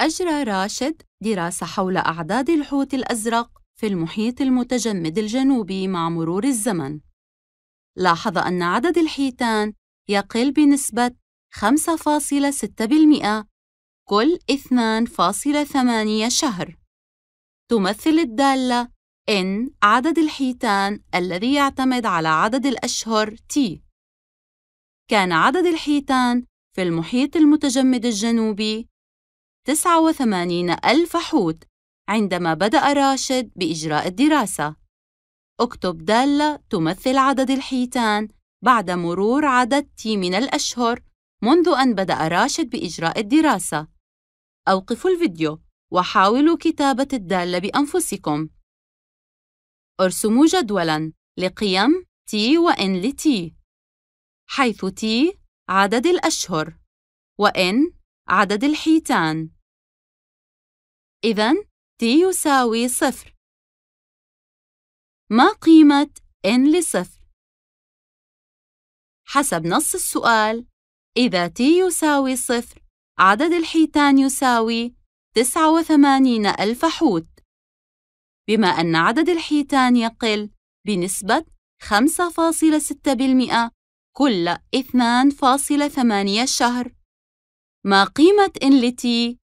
أجرى راشد دراسة حول أعداد الحوت الأزرق في المحيط المتجمد الجنوبي مع مرور الزمن. لاحظ أن عدد الحيتان يقل بنسبة 5.6% كل 2.8 شهر. تمثل الدالة N عدد الحيتان الذي يعتمد على عدد الأشهر T. كان عدد الحيتان في المحيط المتجمد الجنوبي 89 ألف حوت عندما بدأ راشد بإجراء الدراسة. اكتب دالة تمثل عدد الحيتان بعد مرور عدد T من الأشهر منذ أن بدأ راشد بإجراء الدراسة. أوقفوا الفيديو وحاولوا كتابة الدالة بأنفسكم. ارسموا جدولاً لقيم T وN لT، حيث T عدد الأشهر، وN عدد الحيتان. إذن t يساوي صفر. ما قيمة n لصفر؟ حسب نص السؤال، إذا t يساوي صفر، عدد الحيتان يساوي 89000 حوت، بما أن عدد الحيتان يقل بنسبة 5.6% كل 2.8 شهر. ما قيمة n لt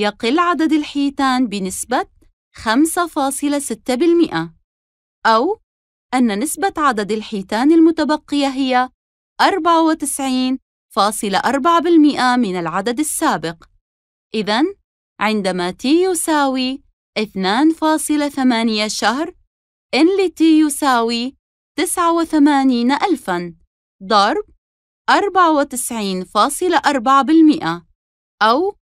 يقل عدد الحيتان بنسبة 5.6% أو أن نسبة عدد الحيتان المتبقية هي 94.4% من العدد السابق إذن عندما t يساوي 2.8 شهر n لt يساوي 89 ألفاً ضرب 94.4% أو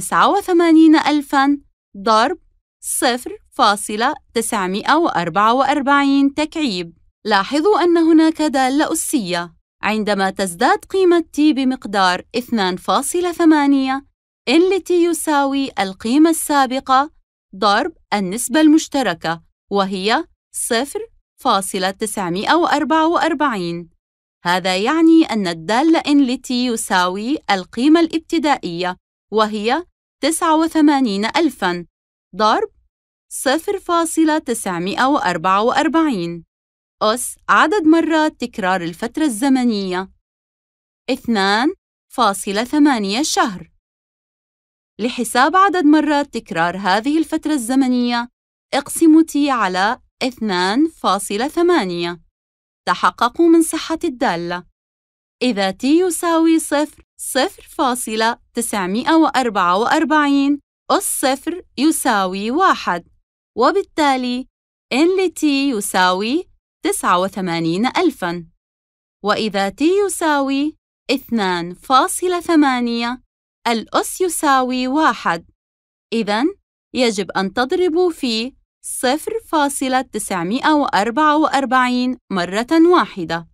89000 ألفاً ضرب 0.944 تكعيب لاحظوا أن هناك دالة أسية عندما تزداد قيمة t بمقدار 2.8 إن لt يساوي القيمة السابقة ضرب النسبة المشتركة وهي 0.944 هذا يعني أن الدالة إن لt يساوي القيمة الابتدائية وهي 89000 ضرب 0.944 أس عدد مرات تكرار الفترة الزمنية 2.8 شهر لحساب عدد مرات تكرار هذه الفترة الزمنية اقسموا t على 2.8 تحققوا من صحة الدالة إذا t يساوي صفر صفر فاصلة تسعمائة وأربعة وأربعين أس صفر يساوي واحد وبالتالي إن ل t يساوي تسعة وثمانين ألفاً وإذا t يساوي اثنان فاصلة ثمانية الأس يساوي واحد إذا يجب أن تضربوا في صفر فاصلة تسعمائة وأربعة وأربعين مرة واحدة